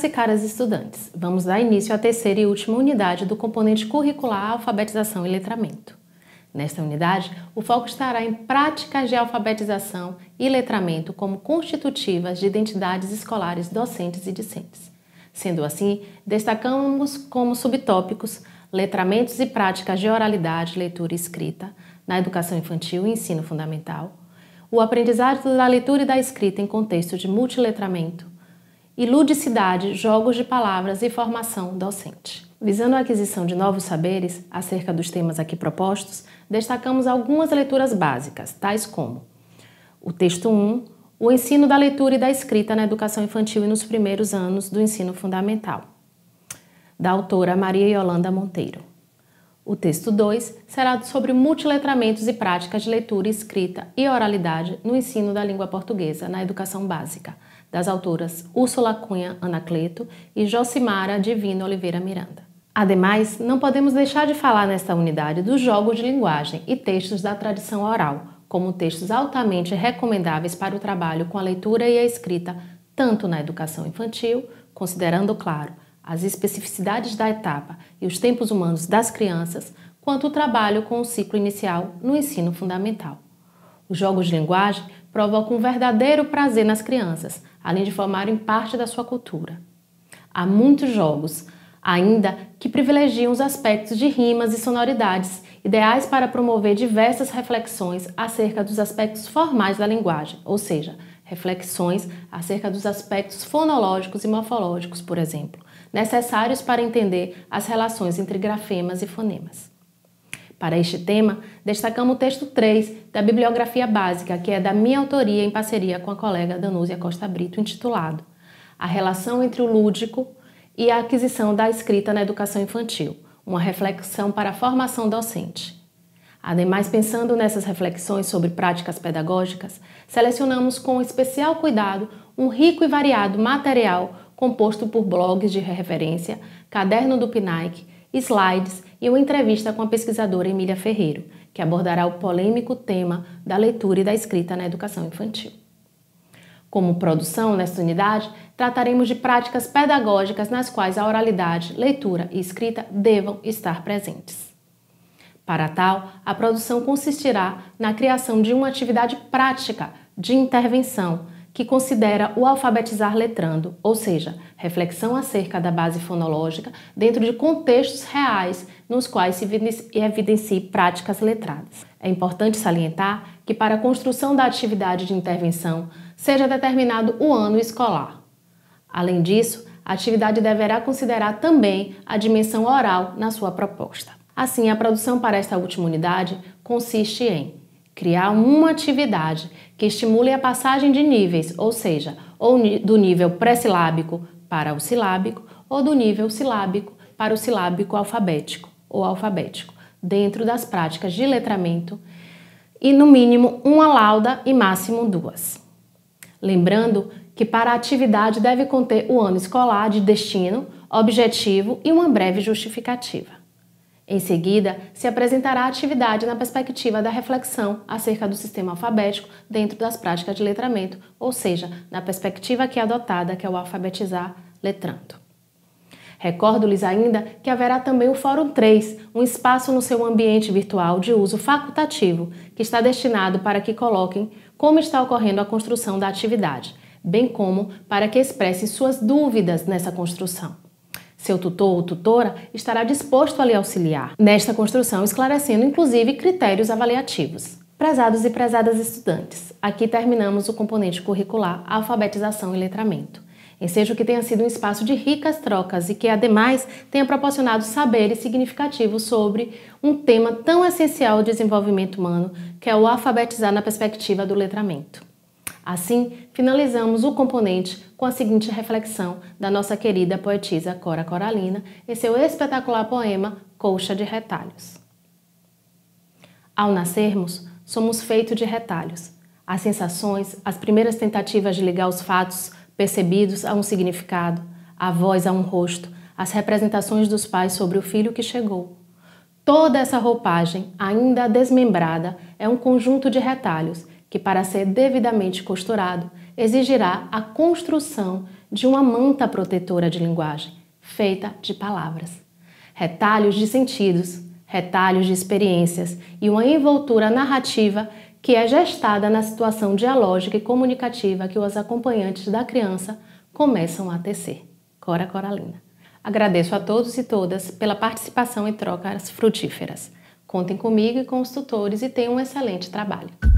Caras e caras estudantes, vamos dar início à terceira e última unidade do componente curricular Alfabetização e Letramento. Nesta unidade, o foco estará em práticas de alfabetização e letramento como constitutivas de identidades escolares docentes e discentes. Sendo assim, destacamos como subtópicos letramentos e práticas de oralidade, leitura e escrita na educação infantil e ensino fundamental, o aprendizado da leitura e da escrita em contexto de multiletramento, e ludicidade, jogos de palavras e formação docente. Visando a aquisição de novos saberes acerca dos temas aqui propostos, destacamos algumas leituras básicas, tais como o texto 1, o ensino da leitura e da escrita na educação infantil e nos primeiros anos do ensino fundamental, da autora Maria Yolanda Monteiro. O texto 2 será sobre multiletramentos e práticas de leitura, escrita e oralidade no ensino da língua portuguesa na educação básica, das autoras Úrsula Cunha Anacleto e Jocimara Divino Oliveira Miranda. Ademais, não podemos deixar de falar nesta unidade dos jogos de linguagem e textos da tradição oral, como textos altamente recomendáveis para o trabalho com a leitura e a escrita, tanto na educação infantil, considerando, claro, as especificidades da etapa e os tempos humanos das crianças, quanto o trabalho com o ciclo inicial no ensino fundamental. Os jogos de linguagem provocam um verdadeiro prazer nas crianças, além de formarem parte da sua cultura. Há muitos jogos, ainda que privilegiam os aspectos de rimas e sonoridades, ideais para promover diversas reflexões acerca dos aspectos formais da linguagem, ou seja, reflexões acerca dos aspectos fonológicos e morfológicos, por exemplo, necessários para entender as relações entre grafemas e fonemas. Para este tema, destacamos o texto 3 da bibliografia básica, que é da minha autoria em parceria com a colega Danúzia Costa Brito, intitulado A relação entre o lúdico e a aquisição da escrita na educação infantil, uma reflexão para a formação docente. Ademais, pensando nessas reflexões sobre práticas pedagógicas, selecionamos com especial cuidado um rico e variado material composto por blogs de referência, caderno do PNAIC, slides e uma entrevista com a pesquisadora Emília Ferreiro, que abordará o polêmico tema da leitura e da escrita na educação infantil. Como produção nesta unidade, trataremos de práticas pedagógicas nas quais a oralidade, leitura e escrita devam estar presentes. Para tal, a produção consistirá na criação de uma atividade prática de intervenção que considera o alfabetizar letrando, ou seja, reflexão acerca da base fonológica dentro de contextos reais nos quais se evidencie práticas letradas. É importante salientar que, para a construção da atividade de intervenção, seja determinado o ano escolar. Além disso, a atividade deverá considerar também a dimensão oral na sua proposta. Assim, a produção para esta última unidade consiste em criar uma atividade que estimule a passagem de níveis, ou seja, ou do nível pré-silábico para o silábico ou do nível silábico para o silábico alfabético ou alfabético, dentro das práticas de letramento e no mínimo uma lauda e máximo duas. Lembrando que para a atividade deve conter o ano escolar de destino, objetivo e uma breve justificativa. Em seguida, se apresentará a atividade na perspectiva da reflexão acerca do sistema alfabético dentro das práticas de letramento, ou seja, na perspectiva que é adotada, que é o alfabetizar letrando. Recordo-lhes ainda que haverá também o Fórum 3, um espaço no seu ambiente virtual de uso facultativo, que está destinado para que coloquem como está ocorrendo a construção da atividade, bem como para que expressem suas dúvidas nessa construção. Seu tutor ou tutora estará disposto a lhe auxiliar nesta construção, esclarecendo inclusive critérios avaliativos. Prezados e prezadas estudantes, aqui terminamos o componente curricular Alfabetização e Letramento. Ensejo que tenha sido um espaço de ricas trocas e que, ademais, tenha proporcionado saberes significativos sobre um tema tão essencial ao desenvolvimento humano, que é o alfabetizar na perspectiva do letramento. Assim, finalizamos o componente com a seguinte reflexão da nossa querida poetisa Cora Coralina em seu espetacular poema Colcha de Retalhos. Ao nascermos, somos feitos de retalhos. As sensações, as primeiras tentativas de ligar os fatos percebidos a um significado, a voz a um rosto, as representações dos pais sobre o filho que chegou. Toda essa roupagem, ainda desmembrada, é um conjunto de retalhos que, para ser devidamente costurado, exigirá a construção de uma manta protetora de linguagem, feita de palavras, retalhos de sentidos, retalhos de experiências e uma envoltura narrativa que é gestada na situação dialógica e comunicativa que os acompanhantes da criança começam a tecer. Cora Coralina. Agradeço a todos e todas pela participação e trocas frutíferas. Contem comigo e com os tutores e tenham um excelente trabalho.